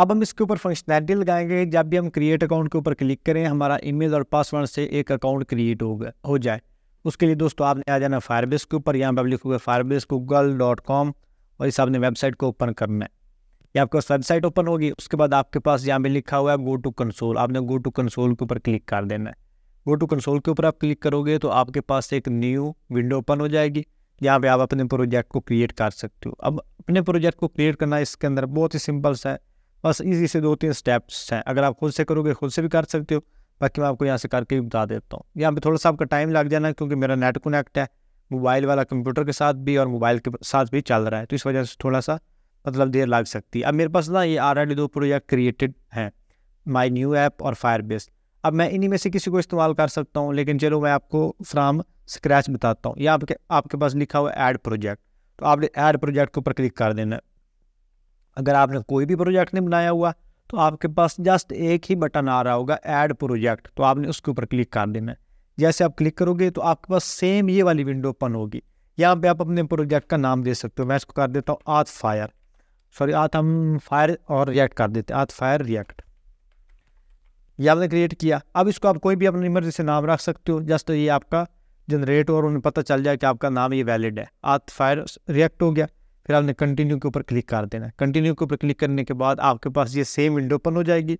अब हम इसके ऊपर फंक्शनैलिटी लगाएंगे जब भी हम क्रिएट अकाउंट के ऊपर क्लिक करें हमारा ईमेल और पासवर्ड से एक अकाउंट क्रिएट हो गया हो जाए उसके लिए दोस्तों आपने आ जाना फायरबेस के ऊपर यहाँ पर लिखोगे फायरबेस गूगल डॉट कॉम और इस आपने वेबसाइट को ओपन करना है ये आपका वेबसाइट ओपन होगी उसके बाद आपके पास यहाँ पर लिखा हुआ है गो टू कंसोल आपने गो टू कंसोल के ऊपर क्लिक कर देना है गो टू कंसोल के ऊपर आप क्लिक करोगे तो आपके पास एक न्यू विंडो ओपन हो जाएगी यहाँ पे आप अपने प्रोजेक्ट को क्रिएट कर सकते हो अब अपने प्रोजेक्ट को क्रिएट करना इसके अंदर बहुत ही सिंपल सा है बस इजी से दो तीन स्टेप्स हैं अगर आप खुद से करोगे खुद से भी कर सकते हो बाकी मैं आपको यहाँ से करके भी बता देता हूँ यहाँ पे थोड़ा सा आपका टाइम लग जाना क्योंकि मेरा नेट कनेक्ट है मोबाइल वाला कंप्यूटर के साथ भी और मोबाइल के साथ भी चल रहा है तो इस वजह से थोड़ा सा मतलब देर लग सकती है अब मेरे पास ना ये आर दो प्रोजेक्ट क्रिएटेड हैं माई न्यू ऐप और फायर अब मैं इन्हीं में से किसी को इस्तेमाल कर सकता हूँ लेकिन चलो मैं आपको फ्राम स्क्रैच बताता हूँ या आपके आपके पास लिखा हुआ ऐड प्रोजेक्ट तो आपने ऐड प्रोजेक्ट के ऊपर क्लिक कर देना अगर आपने कोई भी प्रोजेक्ट नहीं बनाया हुआ तो आपके पास जस्ट एक ही बटन आ रहा होगा ऐड प्रोजेक्ट तो आपने उसके ऊपर क्लिक कर देना है जैसे आप क्लिक करोगे तो आपके पास सेम ये वाली विंडो ओपन होगी यहाँ पे आप अपने प्रोजेक्ट का नाम दे सकते हो मैं इसको कर देता हूँ आथ फायर सॉरी आथ हम फायर और रिएक्ट कर देते हैं आथ फायर रिएक्ट ये आपने क्रिएट किया अब इसको आप कोई भी अपनी इमरजेंसी से नाम रख सकते हो जस्ट ये आपका जनरेट और उन्हें पता चल जाए कि आपका नाम ये वैलिड है आथ फायर रिएक्ट हो गया फिर आपने कंटिन्यू के ऊपर क्लिक कर देना कंटिन्यू के ऊपर क्लिक करने के बाद आपके पास ये सेम विंडो ओपन हो जाएगी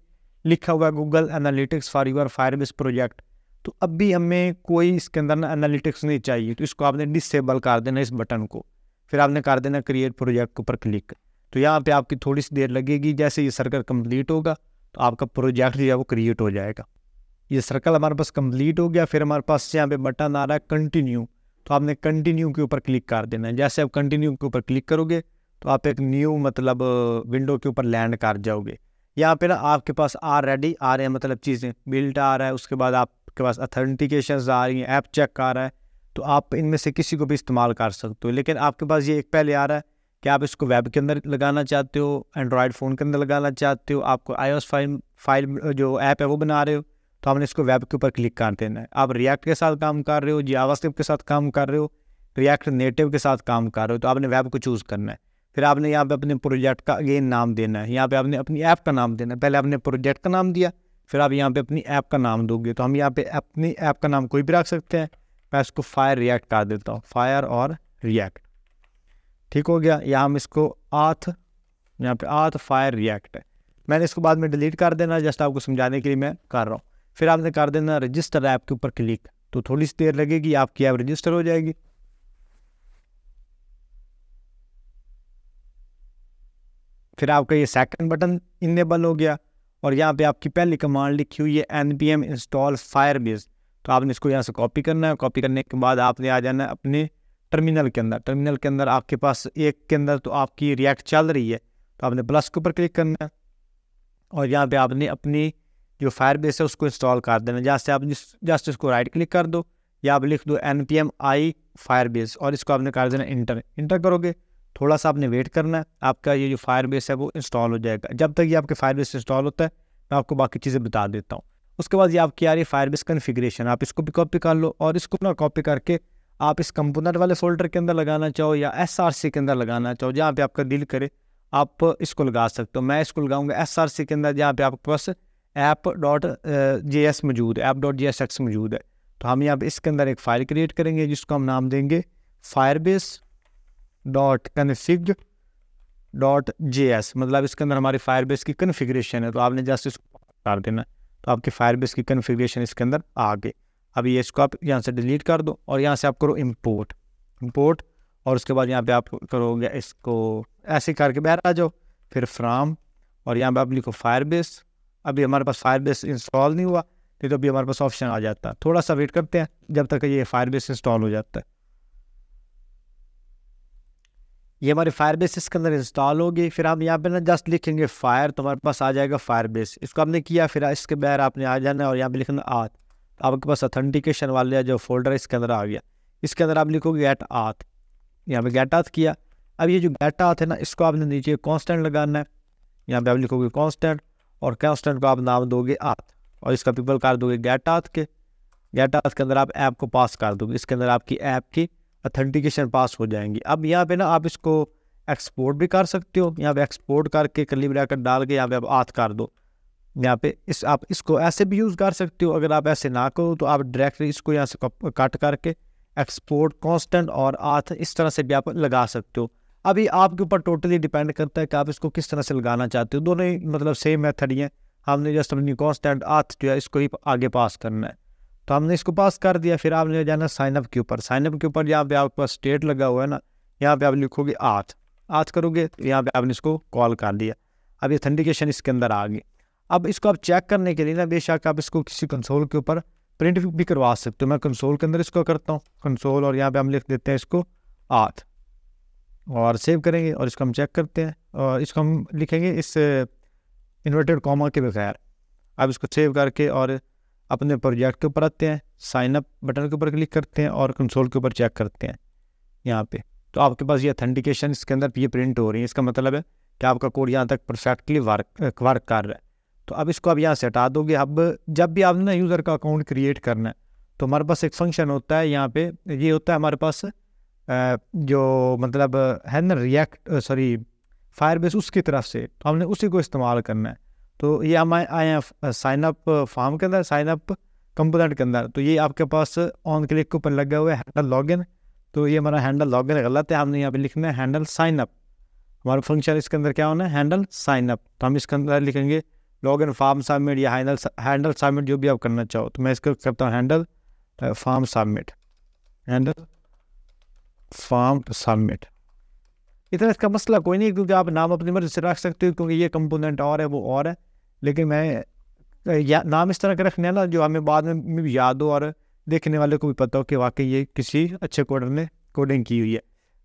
लिखा हुआ है Google Analytics for your Firebase project तो अब भी हमें कोई इसके अंदर ना एनालिटिक्स नहीं चाहिए तो इसको आपने डिसेबल कर देना इस बटन को फिर आपने कर देना क्रिएट प्रोजेक्ट के ऊपर क्लिक तो यहाँ पे आपकी थोड़ी सी देर लगेगी जैसे ये सर्कल कंप्लीट होगा तो आपका प्रोजेक्ट जो है वो क्रिएट हो जाएगा ये सर्कल हमारे पास कंप्लीट हो गया फिर हमारे पास यहाँ पे बटन आ रहा है कंटिन्यू तो आपने कंटिन्यू के ऊपर क्लिक कर देना है जैसे आप कंटिन्यू के ऊपर क्लिक करोगे तो आप एक न्यू मतलब विंडो के ऊपर लैंड कर जाओगे यहाँ पे ना आपके पास आर रेडी आ रहे हैं मतलब चीज़ें बिल्ट आ रहा है उसके बाद आपके पास अथेंटिकेशन आ रही हैं ऐप चेक आ रहा है तो आप इनमें से किसी को भी इस्तेमाल कर सकते हो लेकिन आपके पास ये एक पहले आ रहा है कि आप इसको वेब के अंदर लगाना चाहते हो एंड्रॉयड फ़ोन के अंदर लगाना चाहते हो आपको आई फाइल फाइल जो ऐप है वो बना रहे हो तो हमने इसको वेब के ऊपर क्लिक कर देना है आप रिएक्ट के साथ काम कर रहे हो जावास्क्रिप्ट के साथ काम कर रहे हो रिएक्ट नेटिव के साथ काम कर रहे हो तो आपने वेब को चूज़ करना है फिर आपने यहाँ पे अपने प्रोजेक्ट का अगेन नाम देना है यहाँ पे आपने अपनी ऐप का नाम देना है पहले आपने प्रोजेक्ट का नाम दिया फिर आप यहाँ पे अपनी ऐप का नाम दोगे तो हम यहाँ पे अपनी ऐप का नाम कोई भी रख सकते हैं मैं इसको फायर रिएक्ट कर देता हूँ फायर और रिएक्ट ठीक हो गया या हम इसको आथ यहाँ पे आथ फायर रिएक्ट मैंने इसको बाद में डिलीट कर देना जस्ट आपको समझाने के लिए मैं कर रहा हूँ फिर आपने कर देना रजिस्टर ऐप के ऊपर क्लिक तो थोड़ी सी देर लगेगी आपकी ऐप रजिस्टर हो जाएगी फिर आपका ये सेकंड बटन इनेबल हो गया और यहाँ पे आपकी पहली कमांड लिखी हुई है N P M install fire तो आपने इसको यहाँ से कॉपी करना है कॉपी करने के बाद आपने आ जाना है अपने टर्मिनल के अंदर टर्मिनल के अंदर आपके पास एक के अंदर तो आपकी रिएक्ट चल रही है तो आपने प्लस के ऊपर क्लिक करना है और यहाँ पे आपने अपनी जो फायर बेस है उसको इंस्टॉल कर देना जहाँ से आप जस्ट इसको राइट क्लिक कर दो या आप लिख दो N P M I firebase और इसको आपने कर देना इंटर इंटर करोगे थोड़ा सा आपने वेट करना है आपका ये जो फायर बेस है वो इंस्टॉल हो जाएगा जब तक ये आपके फायर बेस इंस्टॉल होता है मैं आपको बाकी चीज़ें बता देता हूँ उसके बाद ये आपकी आ रही है फायर बेस कन्फिग्रेशन आप इसको भी कॉपी कर लो और इसको अपना कॉपी करके आप इस कंपोनेंट वाले फोल्डर के अंदर लगाना चाहो या एस आर सी के अंदर लगाना चाहो जहाँ पे आपका दिल करे आप इसको लगा सकते हो मैं इसको लगाऊंगा एस आर सी के अंदर जहाँ पे आपके पास ऐप डॉट जे एस मौजूद है app dot J S X मौजूद है तो हम यहाँ पर इसके अंदर एक फ़ाइल क्रिएट करेंगे जिसको हम नाम देंगे Firebase dot config dot J S मतलब इसके अंदर हमारी फायरबेस की कन्फिग्रेशन है तो आपने जस्ट इसको डाल देना तो आपकी फायरबेस की कन्फिग्रेशन इसके अंदर आ गई अब ये इसको आप यहाँ से डिलीट कर दो और यहाँ से आप करो इम्पोर्ट इम्पोर्ट और उसके बाद यहाँ पे आप करोगे इसको ऐसे करके बाहर आ जाओ फिर फ्राम और यहाँ पे आप लिखो फायरबेस अभी हमारे पास बेस इंस्टॉल नहीं हुआ नहीं तो अभी हमारे पास ऑप्शन आ जाता थोड़ा सा वेट करते हैं जब तक ये बेस इंस्टॉल हो जाता है ये हमारे बेस इसके अंदर इंस्टॉल होगी फिर हम यहाँ पे ना जस्ट लिखेंगे फायर तो हमारे पास आ जाएगा फायरबेस इसको हमने किया फिर इसके बैर आपने आ जाना और यहाँ पे लिखना आथ तो आपके पास अथेंटिकेशन वाले जो फोल्डर इसके अंदर आ गया इसके अंदर आप लिखोगे गेट आथ यहाँ पे गेट आथ किया अब ये जो गेट आथ है ना इसको आपने नीचे कॉन्स्टेंट लगाना है यहाँ पे आप लिखोगे कॉन्स्टेंट और कंस्टेंट को आप नाम दोगे आत और इसका पीपल कार दोगे गेट आत के गेट आर्थ के अंदर आप ऐप को पास कर दोगे इसके अंदर आपकी ऐप की अथेंटिकेशन पास हो जाएंगी अब यहाँ पे ना आप इसको एक्सपोर्ट भी कर सकते हो यहाँ पे एक्सपोर्ट करके कली ब्रैकेट डाल के यहाँ पे आप आथ कर दो यहाँ पे इस आप इसको ऐसे भी यूज़ कर सकते हो अगर आप ऐसे ना करो तो आप डायरेक्टली इसको यहाँ से कट करके एक्सपोर्ट कॉन्स्टेंट और आथ इस तरह से भी आप लगा सकते हो अभी आपके ऊपर टोटली डिपेंड करता है कि आप इसको किस तरह से लगाना चाहते हो दोनों ही मतलब सेम मेथड ही है हमने जस्ट अपनी कॉन्स्टेंट आथ जो है इसको ही आगे पास करना है तो हमने इसको पास कर दिया फिर आपने जाना साइनअप के ऊपर साइनअप के ऊपर यहाँ पे आपके पास स्टेट लगा हुआ है ना यहाँ पे आप लिखोगे आथ आथ करोगे तो यहाँ पे आपने इसको कॉल कर दिया अब ये थंडिकेशन इसके अंदर आ गई अब इसको आप चेक करने के लिए ना बेशक आप इसको किसी कंसोल के ऊपर प्रिंट भी करवा सकते हो मैं कंसोल के अंदर इसको करता हूँ कंसोल और यहाँ पे हम लिख देते हैं इसको आथ और सेव करेंगे और इसको हम चेक करते हैं और इसको हम लिखेंगे इस इन्वर्टेड कॉमा के बगैर अब इसको सेव करके और अपने प्रोजेक्ट के ऊपर आते हैं साइन अप बटन के ऊपर क्लिक करते हैं और कंसोल के ऊपर चेक करते हैं यहाँ पे तो आपके पास ये अथेंटिकेशन इसके अंदर ये प्रिंट हो रही है इसका मतलब है कि आपका कोड यहाँ तक परफेक्टली वर्क वर्क कर रहा है तो अब इसको आप यहाँ से हटा दोगे अब जब भी आपने यूज़र का अकाउंट क्रिएट करना है तो हमारे पास एक फंक्शन होता है यहाँ पे ये यह होता है हमारे पास जो मतलब है ना रिएक्ट सॉरी फायरबेस उसकी तरफ से तो हमने उसी को इस्तेमाल करना है तो ये हम आए हैं साइन अप फार्म के अंदर साइन अप कंपोनेंट के अंदर तो ये आपके पास ऑन क्लिक के ऊपर लगा हुआ है हैंडल लॉगिन तो ये हमारा हैंडल लॉगिन गलत है हमने यहाँ पे लिखना है हैंडल साइन अप हमारा फंक्शन इसके अंदर क्या होना है हैंडल साइन अप तो हम इसके अंदर लिखेंगे लॉग इन फार्म सबमिट या हैंडल हैंडल सबमिट जो भी आप करना चाहो तो मैं इसको करता हूँ handle form submit handle form submit इतना इसका मसला कोई नहीं क्योंकि आप नाम अपनी मर्जी से रख सकते हो क्योंकि ये कंपोनेंट और है वो और है लेकिन मैं या, नाम इस तरह का रखने ना जो हमें बाद में भी याद हो और देखने वाले को भी पता हो कि वाकई ये किसी अच्छे कोडर ने कोडिंग की हुई है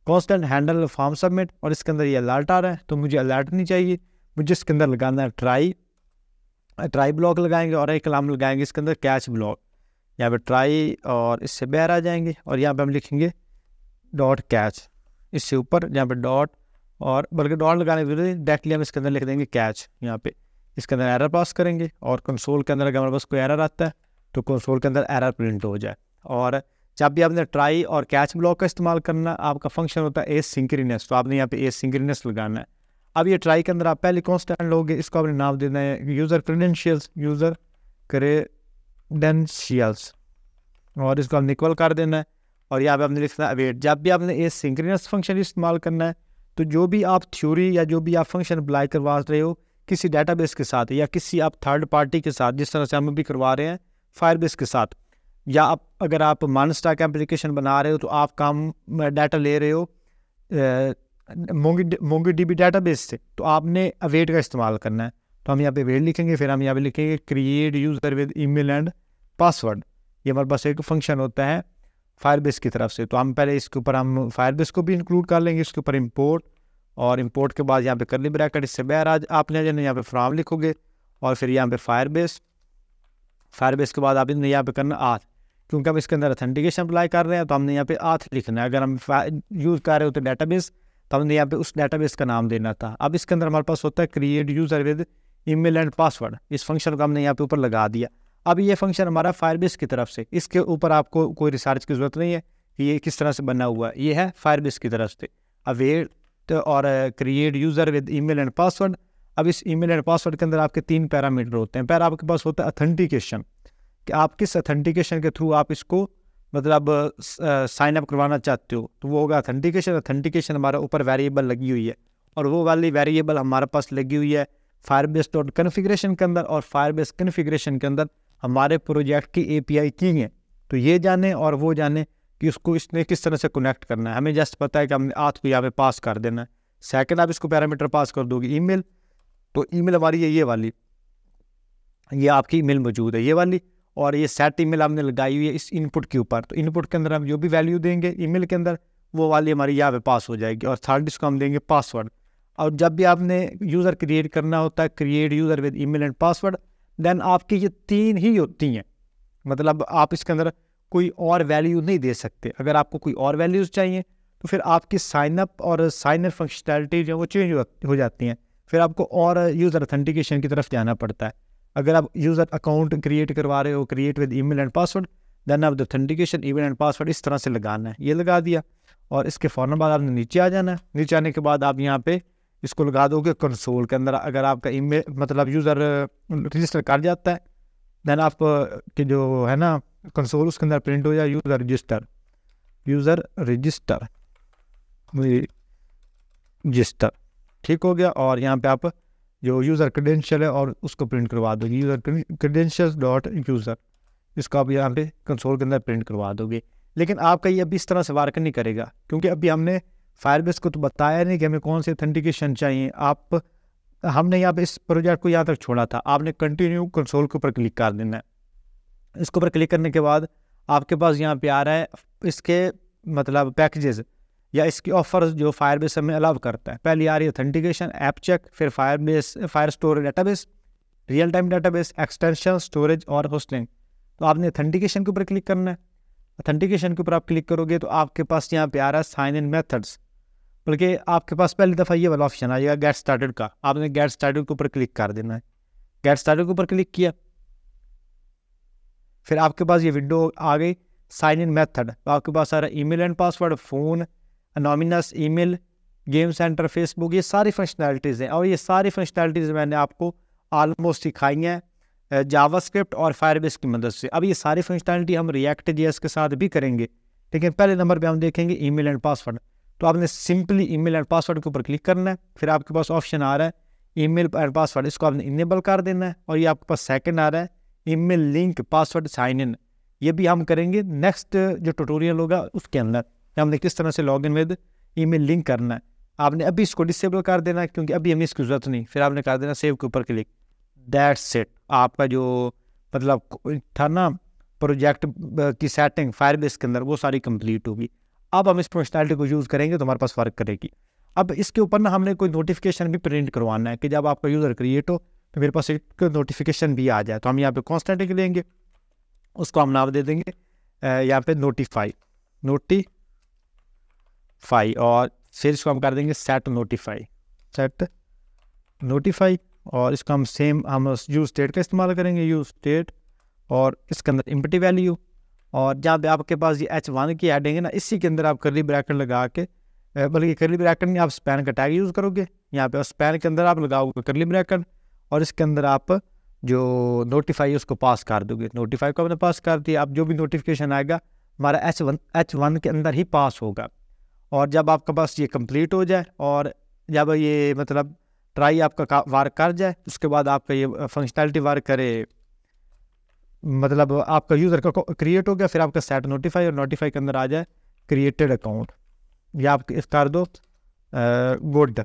कॉन्स्टेंट हैंडल फॉर्म सबमिट और इसके अंदर ये अलर्ट आ रहा है तो मुझे अलर्ट नहीं चाहिए मुझे इसके अंदर लगाना है ट्राई ट्राई ब्लॉक लगाएंगे और एक नाम लगाएंगे इसके अंदर कैच ब्लॉक यहाँ पर ट्राई और इससे बहर आ जाएंगे और यहाँ पर हम लिखेंगे डॉट कैच इससे ऊपर यहाँ पे डॉट और बल्कि डॉट लगाने की जरूरत है डायरेक्टली हम इसके अंदर लिख देंगे कैच यहाँ पे इसके अंदर एरर पास करेंगे और कंसोल के अंदर अगर हमारे पास कोई एरर आता है तो कंसोल के अंदर एरर प्रिंट हो जाए और जब भी आपने ट्राई और कैच ब्लॉक का इस्तेमाल करना आपका फंक्शन होता है ए सिंक्रीनेस तो आपने यहाँ पे ए सिंक्रीनेस लगाना है अब ये ट्राई के अंदर आप पहले कॉन्स्टेंट लोगे इसको आपने नाम देना है यूज़र क्रीडेंशियल्स यूज़र क्रेडेंशियल्स और इसको आपने इक्वल कर देना है और यहाँ पे आपने लिखना अवेट जब भी आपने ये सिंक्रीनस फंक्शन इस्तेमाल करना है तो जो भी आप थ्योरी या जो भी आप फंक्शन अप्लाई करवा रहे हो किसी डेटाबेस के साथ या किसी आप थर्ड पार्टी के साथ जिस तरह से हम भी करवा रहे हैं फायरबेस के साथ या आप अगर आप मान स्टाक एप्लीकेशन बना रहे हो तो आप काम डाटा ले रहे हो mongo mongo D B database से तो आपने अवेट का इस्तेमाल करना है तो हम यहाँ पे वेट लिखेंगे फिर हम यहाँ पे लिखेंगे create user with email and password ये हमारे पास एक फंक्शन होता है फायरबेस की तरफ से तो हम पहले इसके ऊपर हम फायरबेस को भी इंक्लूड कर लेंगे इसके ऊपर इम्पोर्ट और इम्पोर्ट के बाद यहाँ पे करली ब्रैकेट इससे बैर आज आपने जाना यहाँ पे फ्राम लिखोगे और फिर यहाँ पे फायरबेस फायरबेस के बाद आपने यहाँ पे करना आथ क्योंकि हम इसके अंदर अथेंटिकेशन अप्लाई कर रहे हैं तो हमने यहाँ पे आथ लिखना है अगर हम यूज़ कर रहे होते तो बेस तो हमने यहाँ पे उस बेस का नाम देना था अब इसके अंदर हमारे पास होता है create user with email and password इस फंक्शन को हमने यहाँ पे ऊपर लगा दिया अब ये फंक्शन हमारा फायरबेस की तरफ से इसके ऊपर आपको कोई रिसर्च की ज़रूरत नहीं है कि ये किस तरह से बना हुआ है ये है फायरबेस की तरफ से अवेयर और create user with email and password अब इस ईमेल एंड पासवर्ड के अंदर आपके तीन पैरामीटर होते हैं पैर आपके पास होता है अथेंटिकेशन कि आप किस अथेंटिकेशन के थ्रू आप इसको मतलब साइन अप करवाना चाहते हो तो वो होगा अथेंटिकेशन अथेंटिकेशन हमारे ऊपर वेरिएबल लगी हुई है और वो वाली वेरिएबल हमारे पास लगी हुई है फायरबेस डॉट कन्फिग्रेशन के अंदर और फायरबेस कन्फिग्रेशन के अंदर हमारे प्रोजेक्ट की एपीआई की है तो ये जाने और वो जाने कि उसको इसने किस तरह से कनेक्ट करना है हमें जस्ट पता है कि हमने आठ को यहाँ पे पास कर देना है सेकेंड आप इसको पैरामीटर पास कर दोगे ईमेल तो ईमेल हमारी है ये वाली ये आपकी ईमेल मौजूद है ये वाली और ये सेट ईमेल आपने लगाई हुई है इस इनपुट के ऊपर तो इनपुट के अंदर हम जो भी वैल्यू देंगे ईमेल के अंदर वो वाली हमारी यहाँ पे पास हो जाएगी और थर्ड इसको हम देंगे पासवर्ड और जब भी आपने यूज़र क्रिएट करना होता है create user with email and password then आपकी ये तीन ही होती हैं मतलब आप इसके अंदर कोई और वैल्यू नहीं दे सकते अगर आपको कोई और वैल्यूज़ चाहिए तो फिर आपकी साइनअप और साइन फंक्शनैलिटी जो है वो चेंज हो जाती हैं फिर आपको और यूज़र अथेंटिकेशन की तरफ जाना पड़ता है अगर आप यूज़र अकाउंट क्रिएट करवा रहे हो create with email and password then आप अथेंटिकेशन ईमेल एंड पासवर्ड इस तरह से लगाना है ये लगा दिया और इसके फ़ौरन बाद आपने नीचे आ जाना है नीचे आने के बाद आप यहाँ पे इसको लगा दोगे कंसोल के अंदर अगर आपका ईमेल मतलब यूज़र रजिस्टर कर जाता है देन आप के जो है ना कंसोल उसके अंदर प्रिंट हो जाए user register user register register ठीक हो गया और यहाँ पे आप जो यूज़र क्रेडेंशियल है और उसको प्रिंट करवा दोगे यूज़र क्रेडेंशियल डॉट यूज़र इसको आप यहाँ पे कंसोल के अंदर प्रिंट करवा दोगे लेकिन आपका ये अभी इस तरह से वार्क नहीं करेगा क्योंकि अभी हमने फायरबेस को तो बताया नहीं कि हमें कौन से ऑथेंटिकेशन चाहिए आप हमने यहाँ पे इस प्रोजेक्ट को यहाँ तक छोड़ा था आपने कंटिन्यू कंसोल के ऊपर क्लिक कर देना है इसके ऊपर क्लिक करने के बाद आपके पास यहाँ पे आ रहा है इसके मतलब पैकेजेस या इसकी ऑफर जो फायरबेस हमें अलाव करता है पहली आ रही है ऑथेंटिकेशन ऐप चेक फिर Firebase fire database real time base extension storage और होस्टिंग तो आपने ऑथेंटिकेशन के ऊपर क्लिक करना है ऑथेंटिकेशन के ऊपर आप क्लिक करोगे तो आपके पास यहाँ पे आ रहा है साइन इन मेथड्स बल्कि आपके पास पहली दफ़ा ये वाला ऑप्शन आएगा गेट स्टार्टेड का आपने गेट स्टार्टेड के ऊपर क्लिक कर देना है गेट स्टार्टेड के ऊपर क्लिक किया फिर आपके पास ये विंडो आ गई साइन इन मेथड आपके पास सारा email and password phone anonymous email game center Facebook ये सारी फंक्शनैलिटीज़ हैं और ये सारी फंक्शनैलिटीज़ मैंने आपको आलमोस्ट सिखाई हैं जावा स्क्रिप्ट और फायरबेस की मदद से अब ये सारी फंक्शनैलिटी हम रिएक्ट जे के साथ भी करेंगे लेकिन पहले नंबर पर हम देखेंगे ई मेल एंड पासवर्ड तो आपने सिंपली ईमेल एंड पासवर्ड के ऊपर क्लिक करना है फिर आपके पास ऑप्शन आ रहा है ईमेल एंड पासवर्ड इसको आपने इनेबल कर देना है और ये आपके पास सेकंड आ रहा है email link password sign in ये भी हम करेंगे नेक्स्ट जो ट्यूटोरियल होगा उसके अंदर हमने किस तरह से log in with mail link करना है आपने अभी इसको डिसेबल कर देना है क्योंकि अभी हमें इसकी ज़रूरत नहीं फिर आपने कर देना सेव के ऊपर क्लिक दैट सेट आपका जो मतलब था ना प्रोजेक्ट की सेटिंग फायर के अंदर वो सारी कंप्लीट होगी अब हम इस पर्सनैलिटी को यूज़ करेंगे तो हमारे पास फ़र्क करेगी अब इसके ऊपर ना हमने कोई नोटिफिकेशन भी प्रिंट करवाना है कि जब आपका यूज़र क्रिएट हो तो मेरे पास एक नोटिफिकेशन भी आ जाए तो हम यहाँ पे कॉन्स्टेंट लेंगे उसको हम नाम दे देंगे यहाँ पे नोटिफाई नोटिफाई और फिर इसको हम कर देंगे सेट नोटिफाई सेट नोटिफाई और इसका हम सेम हम यूज स्टेट का इस्तेमाल करेंगे यूज स्टेट और इसके अंदर इम्पटी वैल्यू और जहाँ पे आपके पास ये एच वन की एडिंग है ना इसी के अंदर आप करली ब्रैकेट लगा के बल्कि करली ब्रैकेट में आप स्पैन का टैग यूज़ करोगे यहाँ पे और स्पैन के अंदर आप लगाओगे करली ब्रैकेट और इसके अंदर आप जो नोटिफाई उसको पास कर दोगे नोटिफाई को आपने पास कर दिया आप जो भी नोटिफिकेशन आएगा हमारा एच वन एच वन के अंदर ही पास होगा और जब आपके पास ये कंप्लीट हो जाए और जब ये मतलब ट्राई आपका वार कर जाए उसके बाद आपका ये फंक्शनैलिटी वार करे मतलब आपका यूज़र का क्रिएट हो गया फिर आपका सेट नोटिफाई और नोटिफाई के अंदर आ जाए क्रिएटेड अकाउंट या आप इस कर दो गुड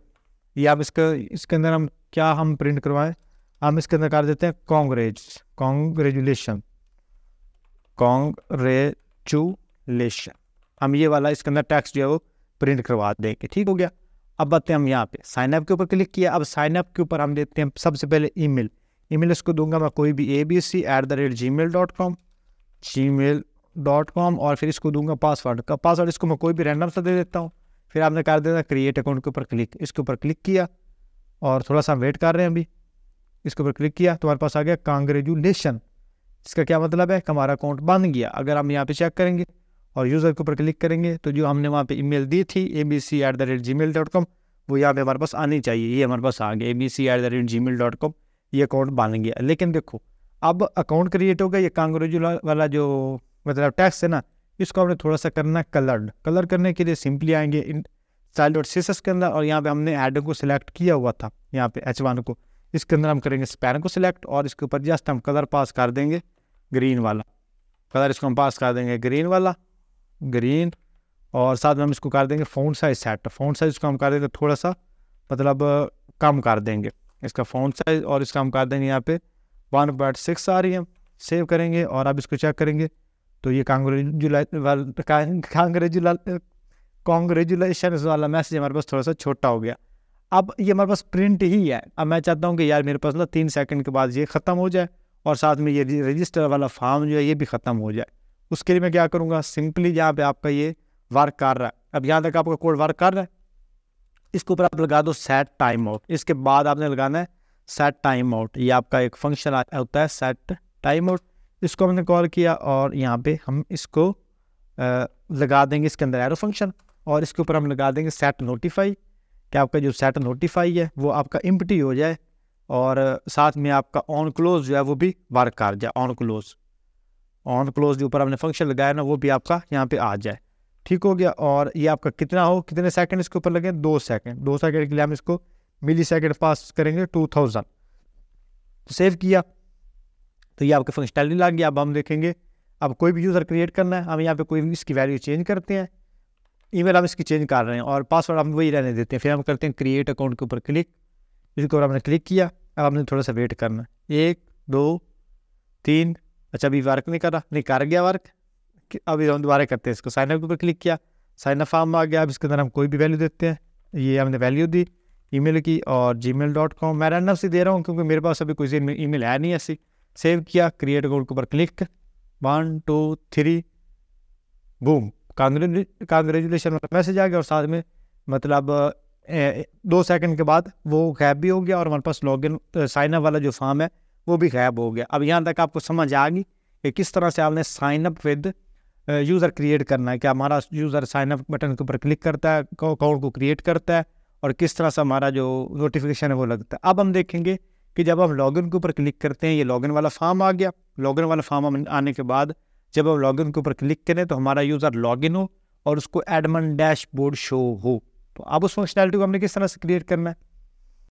या आप इसका इसके अंदर हम क्या हम प्रिंट करवाएं हम इसके अंदर कर देते हैं कॉन्ग्रेज कॉन्ग्रेजुलेशन कॉन्ग्रेचुलेशन हम ये वाला इसके अंदर टैक्स जो है वो प्रिंट करवा देंगे ठीक हो गया अब बताते हैं हम यहाँ पे साइनअप के ऊपर क्लिक किया अब साइनअप के ऊपर हम देते हैं सबसे पहले ईमेल ई मेल इसको दूंगा मैं कोई भी A B C at the rate Gmail dot com Gmail dot com और फिर इसको दूंगा पासवर्ड का पासवर्ड इसको मैं कोई भी रैंडम सा दे देता हूँ फिर आपने कर देना क्रिएट अकाउंट के ऊपर क्लिक इसके ऊपर क्लिक किया और थोड़ा सा वेट कर रहे हैं अभी इसके ऊपर क्लिक किया तुम्हारे पास आ गया कांग्रेचुलेशन इसका क्या मतलब है कि हमारा अकाउंट बन गया अगर हम यहाँ पे चेक करेंगे और यूज़र के ऊपर क्लिक करेंगे तो जो हमने वहाँ पे ईमेल दी थी A B C at the rate Gmail dot com वो यहाँ पे हमारे पास आनी चाहिए ये हमारे पास आ गया A B C at the rate Gmail dot com ये अकाउंट बन गया लेकिन देखो अब अकाउंट क्रिएट हो गया ये कांग्रेज वाला जो मतलब टैक्स है ना इसको हमने थोड़ा सा करना है कलर्ड कलर करने के लिए सिंपली आएंगे इन स्टाइल डॉट सीसस के अंदर और यहाँ पे हमने एड को सिलेक्ट किया हुआ था यहाँ पे एच वन को इसके अंदर हम करेंगे स्पैन को सिलेक्ट और इसके ऊपर जस्ट हम कलर पास कर देंगे ग्रीन वाला कलर इसको हम पास कर देंगे ग्रीन वाला ग्रीन और साथ में हम इसको कर देंगे phone size set phone size को हम कर देंगे थोड़ा सा मतलब कम कर देंगे इसका फ़ॉन्ट साइज और इसका हम कर देंगे यहाँ पे वन पॉइंट सिक्स आ रही है सेव करेंगे और आप इसको चेक करेंगे तो ये कांग्रेजुला कॉन्ग्रेजुलेशन वाला मैसेज हमारे पास थोड़ा सा छोटा हो गया अब ये हमारे पास प्रिंट ही है अब मैं चाहता हूँ कि यार मेरे पास ना तीन सेकंड के बाद ये ख़त्म हो जाए और साथ में ये रजिस्टर वाला फॉर्म जो है ये भी ख़त्म हो जाए उसके लिए मैं क्या करूँगा सिंपली यहाँ पर आपका ये वर्क कर रहा है अब यहाँ तक आपका कोड वर्क कर रहा है इसके ऊपर आप लगा दो सेट टाइम आउट इसके बाद आपने लगाना है सेट टाइम आउट ये आपका एक फंक्शन होता है सेट टाइम आउट इसको हमने कॉल किया और यहाँ पे हम इसको आ, लगा देंगे इसके अंदर एरो फंक्शन और इसके ऊपर हम लगा देंगे सेट नोटिफाई कि आपका जो सेट नोटिफाई है वो आपका इम्पटी हो जाए और साथ में आपका ऑन क्लोज जो है वो भी वर्क कर जाए ऑन क्लोज ऑन क्लोज जो ऊपर हमने फंक्शन लगाया ना वो भी आपका यहाँ पे आ जाए ठीक हो गया और ये आपका कितना हो कितने सेकंड इसके ऊपर लगे दो सेकंड दो सेकंड के लिए हम इसको मिली सेकेंड पास करेंगे टू थाउजेंड तो सेव किया तो ये आपकी फंक्शनैलिटी ला गया अब हम देखेंगे अब कोई भी यूज़र क्रिएट करना है हम यहाँ पे कोई भी इसकी वैल्यू चेंज करते हैं ईमेल हम इसकी चेंज कर रहे हैं और पासवर्ड हम वही रहने देते हैं फिर हम करते हैं क्रिएट अकाउंट के ऊपर क्लिक इसके ऊपर हमने क्लिक किया अब हमने थोड़ा सा वेट करना है एक दो तीन अच्छा अभी वर्क नहीं कर रहा नहीं कर गया वर्क अभी हम दोबारा करते हैं इसको साइनअप के ऊपर क्लिक किया साइनअप फार्म फॉर्म आ गया अब इसके अंदर हम कोई भी वैल्यू देते हैं ये हमने वैल्यू दी ईमेल की और जी मेल डॉट कॉम मैं रैंडम से दे रहा हूँ क्योंकि मेरे पास अभी कोई ई मेल है नहीं ऐसी सेव किया क्रिएट अकाउंट के ऊपर click one two three boom congratulation मतलब मैसेज आ गया और साथ में मतलब ए, दो सेकंड के बाद वो गायब भी हो गया और हमारे पास लॉग साइन अप वाला जो फॉर्म है वो भी गायब हो गया अब यहाँ तक आपको समझ आ गई कि किस तरह से आपने साइनअप विद यूज़र क्रिएट करना है कि हमारा यूज़र साइन अप बटन के ऊपर क्लिक करता है अकाउंट को क्रिएट करता है और किस तरह से हमारा जो नोटिफिकेशन है वो लगता है अब हम देखेंगे कि जब हम लॉगिन के ऊपर क्लिक करते हैं ये लॉगिन वाला फॉर्म आ गया लॉगिन वाला फॉर्म आने के बाद जब हम लॉगिन के ऊपर क्लिक करें तो हमारा यूज़र लॉगिन हो और उसको एडमन डैशबोर्ड शो हो तो अब उस फंक्शनैलिटी को हमने किस तरह से क्रिएट करना है